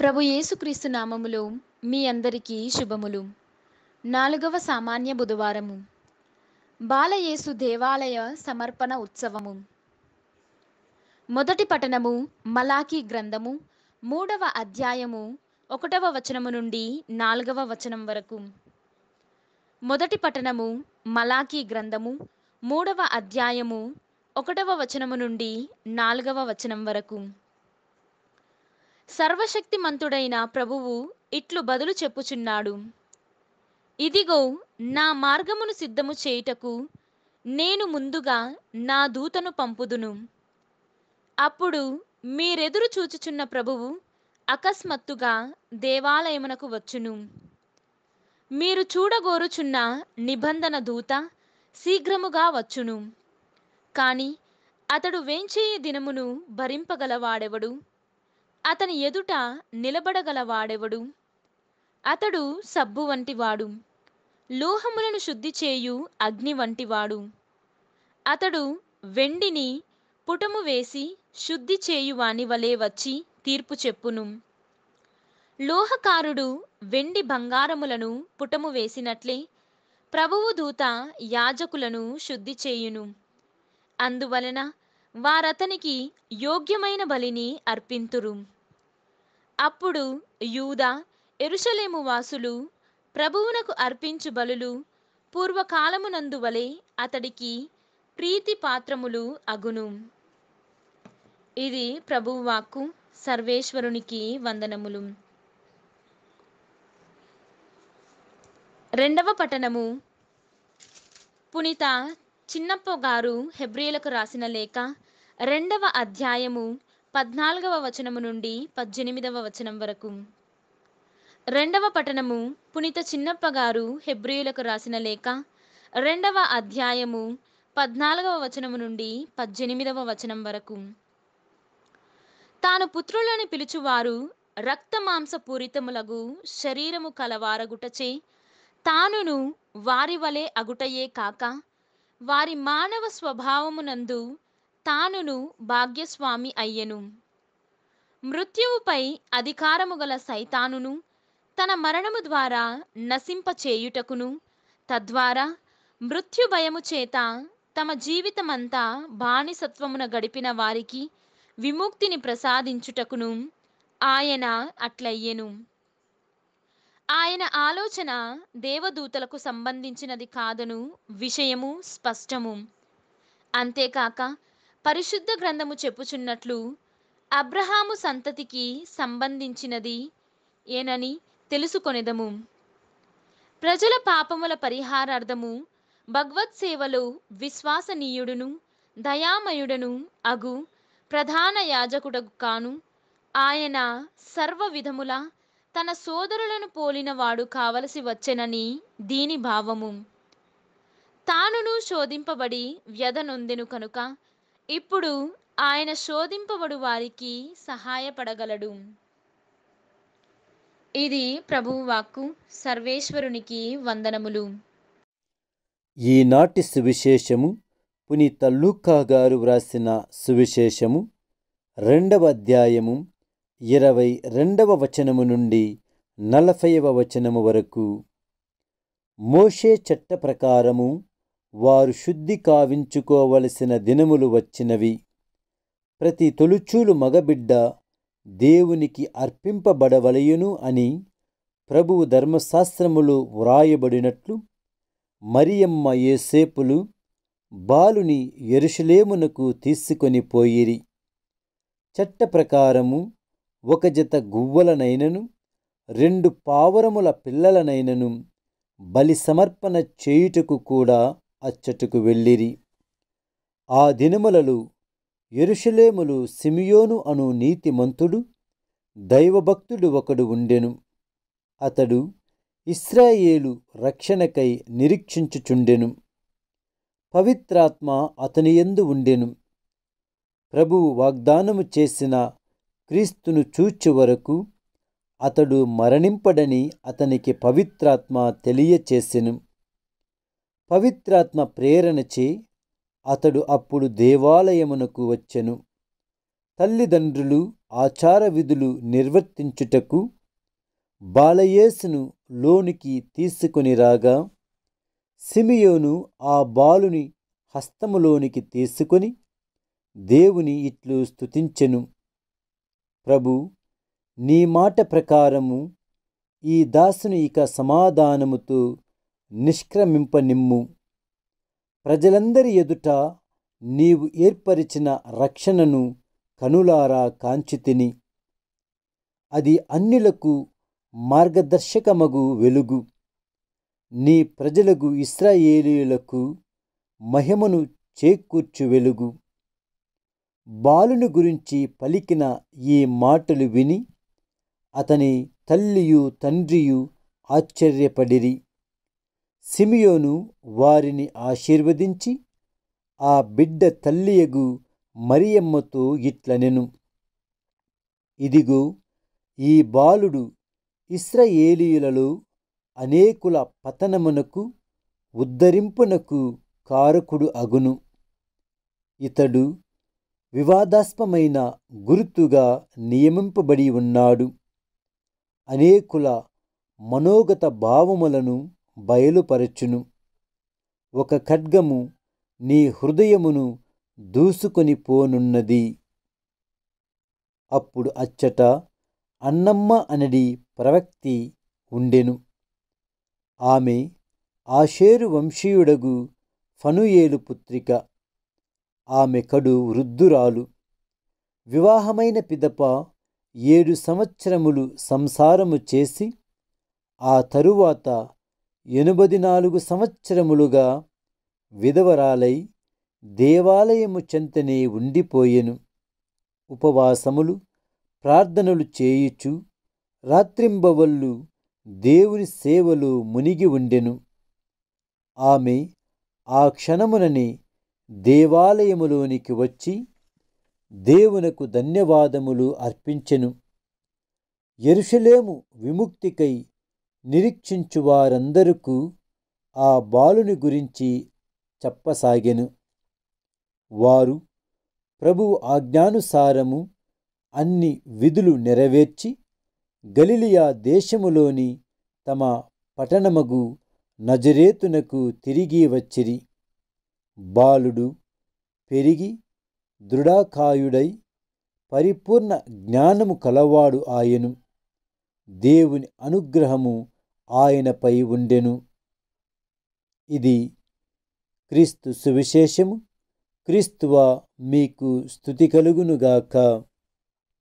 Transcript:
ప్రభు యేసుక్రీస్తు నామములో మీ అందరికీ శుభములు నాలుగవ సామాన్య బుధవారము బాలయేసు దేవాలయ సమర్పణ ఉత్సవము మొదటి పఠనము మలాఖీ గ్రంథము మూడవ అధ్యాయము ఒకటవ వచనము నుండి నాలుగవ వచనం వరకు మొదటి పఠనము మలాఖీ గ్రంథము మూడవ అధ్యాయము ఒకటవ వచనము నుండి నాలుగవ వచనం వరకు సర్వశక్తిమంతుడైన ప్రభువు ఇట్లు బదులు చెప్పుచున్నాడు ఇదిగో నా మార్గమును సిద్ధము చేయుటకు నేను ముందుగా నా దూతను పంపుదును అప్పుడు మీరెదురు చూచుచున్న ప్రభువు అకస్మాత్తుగా దేవాలయమునకు వచ్చును మీరు చూడగోరుచున్న నిబంధన దూత శీఘ్రముగా వచ్చును కాని అతడు వేంచేయ దినమును భరింపగలవాడెవడు అతని ఎదుట నిలబడగలవాడెవడు అతడు సబ్బు వంటివాడు లోహములను శుద్ధి చేయు అగ్ని వంటివాడు అతడు వెండిని పుటము వేసి శుద్ధి చేయువాని వలె వచ్చి తీర్పు చెప్పును లోహకారుడు వెండి బంగారములను పుటము వేసినట్లే ప్రభువు దూత యాజకులను శుద్ధి చేయును అందువలన వారతనికి యోగ్యమైన బలిని అర్పింతురు అప్పుడు యూద ఎరుషలేము వాసులు ప్రభువునకు అర్పించు బలులు పూర్వకాలమునందు వలె అతడికి ప్రీతి పాత్రములు అగును ఇది ప్రభువాక్కు సర్వేశ్వరునికి వందనములు రెండవ పట్టణము పునీత చిన్నప్ప గారు హెబ్రిలకు రాసిన లేఖ రెండవ అధ్యాయము పద్నాలుగవ వచనము నుండి పద్దెనిమిదవ వచనం వరకు రెండవ పఠనము పునీత చిన్నప్ప గారు హెబ్రియులకు రాసిన లేక రెండవ అధ్యాయము పద్నాలుగవ వచనము నుండి పద్దెనిమిదవ వచనం వరకు తాను పుత్రులను పిలుచువారు రక్తమాంస పూరితములగు శరీరము కలవారగుటచే తానును వారి వలె అగుటయే కాక వారి మానవ స్వభావమునందు తానును భాగ్యస్వామి అయ్యెను మృత్యువుపై అధికారము గల సైతానును తన మరణము ద్వారా నశింపచేయుటకును తద్వారా మృత్యు భయము చేత తమ జీవితమంతా బానిసత్వమున గడిపిన వారికి విముక్తిని ప్రసాదించుటకును ఆయన అట్లయ్యెను ఆయన ఆలోచన దేవదూతలకు సంబంధించినది కాదను విషయము స్పష్టము అంతేకాక పరిశుద్ధ గ్రంథము చెప్పుచున్నట్లు అబ్రహాము సంతతికి సంబంధించినది ఏనని తెలుసుకొనెదము ప్రజల పాపముల పరిహారార్థము భగవత్ సేవలో విశ్వాసనీయుడును దయామయుడను అగు ప్రధాన యాజకుడకు కాను ఆయన సర్వ విధముల తన సోదరులను పోలినవాడు కావలసి వచ్చెనని దీని భావము తానును శోధింపబడి వ్యధనొందెను కనుక ఇప్పుడు ఆయన శోధింపబడు వారికి సహాయపడగలడు ఇది ప్రభువాక్కు సర్వేశ్వరునికి వందనములు ఈనాటి సువిశేషము పునీత లూకా గారు వ్రాసిన సువిశేషము రెండవ అధ్యాయము ఇరవై రెండవ వచనము నుండి నలభైవ వచనము వరకు మోషే చట్ట ప్రకారము వారు శుద్ధి కావించుకోవలసిన దినములు వచ్చినవి ప్రతి తొలుచూలు మగబిడ్డ దేవునికి అర్పింపబడవలయును అని ప్రభువు ధర్మశాస్త్రములు వ్రాయబడినట్లు మరియమ్మ ఏసేపులు బాలుని ఎరుషులేమునకు తీసుకొని పోయిరి చట్ట ప్రకారము ఒక జత గువ్వలనైనను రెండు పావురముల పిల్లలనైనను బలి సమర్పణ చేయుటకు కూడా అచ్చటకు వెళ్ళిరి ఆ దినములలు ఎరుషలేములు సిమియోను అను నీతిమంతుడు దైవభక్తుడు ఒకడు ఉండెను అతడు ఇస్రాయేలు రక్షణకై నిరీక్షించుచుండెను పవిత్రాత్మ అతని ఎందు ఉండెను ప్రభువు వాగ్దానము చేసిన క్రీస్తును చూచే వరకు అతడు మరణింపడని అతనికి పవిత్రాత్మ తెలియచేసెను పవిత్రాత్మ ప్రేరణచే అతడు అప్పుడు దేవాలయమునకు వచ్చెను తల్లిదండ్రులు ఆచార విధులు నిర్వర్తించుటకు బాలయేసును లోనికి తీసుకొని రాగా సిమియోను ఆ బాలుని హస్తములోనికి తీసుకొని దేవుని ఇట్లు స్తుతించెను ప్రభు నీ మాట ప్రకారము ఈ దాసుని ఇక సమాధానముతో నిష్క్రమింపనిమ్ము ప్రజలందరి ఎదుట నీవు ఏర్పరిచిన రక్షణను కనులారా కాంచితిని అది అన్నిలకు మార్గదర్శకమగు వెలుగు నీ ప్రజలకు ఇస్రాయేలీలకు మహిమను చేకూర్చు వెలుగు బాలుని గురించి పలికిన ఈ మాటలు విని అతని తల్లియు తండ్రియు ఆశ్చర్యపడిరి సిమియోను వారిని ఆశీర్వదించి ఆ బిడ్డ తల్లియగు మరియమ్మతో ఇట్లనెను ఇదిగో ఈ బాలుడు ఇస్రయేలీయులలో అనేకుల పతనమునకు ఉద్ధరింపునకు కారకుడు అగును ఇతడు వివాదాస్పమైన గురుతుగా నియమింపబడి ఉన్నాడు అనేకుల మనోగత భావములను బయలుపరచును ఒక ఖడ్గము నీ హృదయమును దూసుకొని పోనున్నది అప్పుడు అచ్చట అన్నమ్మ అనడి ప్రవక్తి ఉండెను ఆమె ఆషేరు వంశీయుడగు ఫనుయేలు పుత్రిక ఆమె కడు వృద్ధురాలు వివాహమైన పిదప ఏడు సంవత్సరములు సంసారము చేసి ఆ తరువాత ఎనభది నాలుగు సంవత్సరములుగా విధవరాలై దేవాలయము చెంతనే ఉండిపోయెను ఉపవాసములు ప్రార్థనలు చేయుచు రాత్రింబవళ్ళు దేవుని సేవలు మునిగి ఉండెను ఆమె ఆ క్షణముననే దేవాలయములోనికి వచ్చి దేవునకు ధన్యవాదములు అర్పించెను ఎరుషలేము విముక్తికై నిరీక్షించు వారందరకు ఆ బాలుని గురించి చెప్పసాగెను వారు ప్రభువు ఆజ్ఞానుసారము అన్ని విధులు నెరవేర్చి గలిలియా దేశములోని తమ పట్టణమగు నజరేతునకు తిరిగి వచ్చిరి బాలుడు పెరిగి దృఢాకాయుడై పరిపూర్ణ జ్ఞానము కలవాడు ఆయను దేవుని అనుగ్రహము ఆయనపై ఉండెను ఇది క్రీస్తు సువిశేషము క్రీస్తువ మీకు స్థుతి కలుగునుగాక